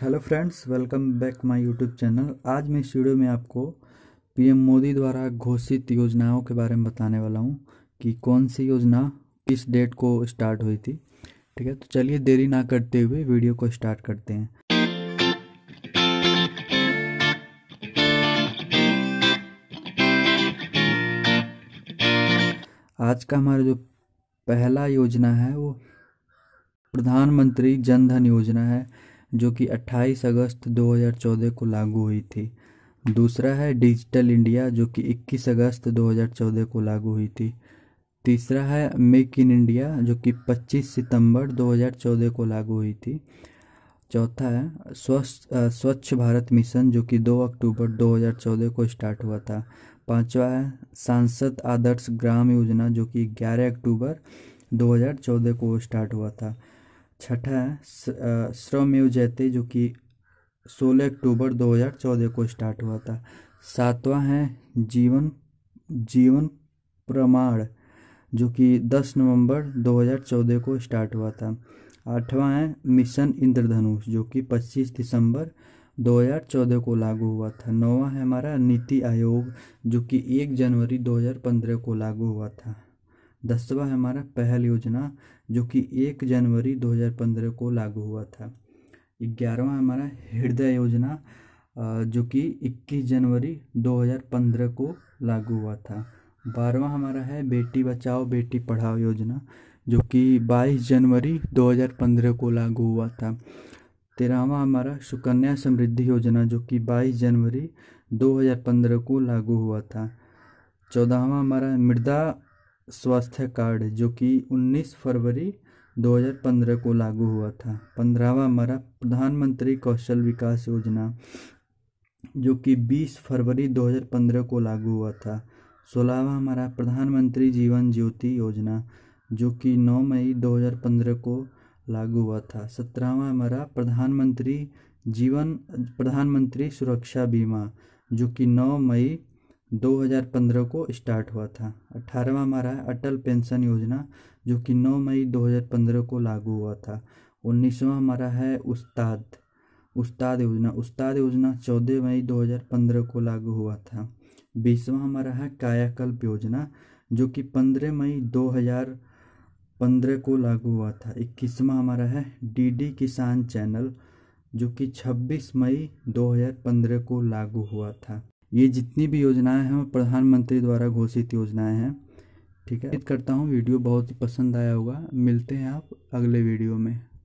hello friends welcome back my YouTube channel आज मैं इस वीडियो में आपको पीएम मोदी द्वारा घोषित योजनाओं के बारे में बताने वाला हूँ कि कौन सी योजना किस डेट को स्टार्ट हुई थी ठीक है तो चलिए देरी ना करते हुए वीडियो को स्टार्ट करते हैं आज का हमारा जो पहला योजना है वो प्रधानमंत्री जनधन योजना है जो कि 28 अगस्त 2014 को लागू हुई थी दूसरा है डिजिटल इंडिया जो कि 21 अगस्त 2014 को लागू हुई थी तीसरा है मेक इन इंडिया जो कि 25 सितंबर 2014 को लागू हुई थी चौथा है स्वच्छ स्वच्छ भारत मिशन जो कि 2 अक्टूबर 2014 को स्टार्ट हुआ था पांचवा है सांसद आदर्श ग्राम योजना जो कि 11 अक्टूबर 2014 को स्टार्ट हुआ था छठा है श्रमयोग जयते जो कि 16 अक्टूबर 2014 को स्टार्ट हुआ था सातवां है जीवन जीवन प्रमाण जो कि 10 नवंबर 2014 को स्टार्ट हुआ था आठवां है मिशन इंद्रधनुष जो कि 25 दिसंबर 2014 को लागू हुआ था नौवां है हमारा नीति आयोग जो कि 1 जनवरी 2015 को लागू हुआ था दसवा है हमारा पहल योजना जो कि एक जनवरी 2015 को लागू हुआ था ग्यारहवा हमारा हृदय योजना जो कि 21 जनवरी 2015 को लागू हुआ था बारहवा हमारा है बेटी बचाओ बेटी पढ़ाओ योजना जो कि 22 जनवरी 2015 को लागू हुआ था तेरहवा हमारा सुकन्या समृद्धि योजना जो कि 22 जनवरी 2015 को लागू हुआ था चौदहवा हमारा मृदा स्वास्थ्य कार्ड जो कि 19 फरवरी 2015 को लागू हुआ था पंद्रहवा हमारा प्रधानमंत्री कौशल विकास योजना जो कि 20 फरवरी 2015 को लागू हुआ था सोलहवा हमारा प्रधानमंत्री जीवन ज्योति योजना जो कि 9 मई 2015 को लागू हुआ था सत्रहवा हमारा प्रधानमंत्री जीवन प्रधानमंत्री सुरक्षा बीमा जो कि 9 मई 2015 को स्टार्ट हुआ था अठारहवा हमारा है अटल पेंशन योजना जो कि 9 मई 2015 को लागू हुआ था उन्नीसवा हमारा है उस्ताद उस्ताद योजना उस्ताद योजना 14 मई 2015 को लागू हुआ था बीसवा हमारा है कायाकल्प योजना जो कि 15 मई 2015 को लागू हुआ था इक्कीसवा हमारा है डीडी किसान चैनल जो कि 26 मई 2015 को लागू हुआ था ये जितनी भी योजनाएं हैं प्रधानमंत्री द्वारा घोषित योजनाएं हैं ठीक है करता हूँ वीडियो बहुत ही पसंद आया होगा मिलते हैं आप अगले वीडियो में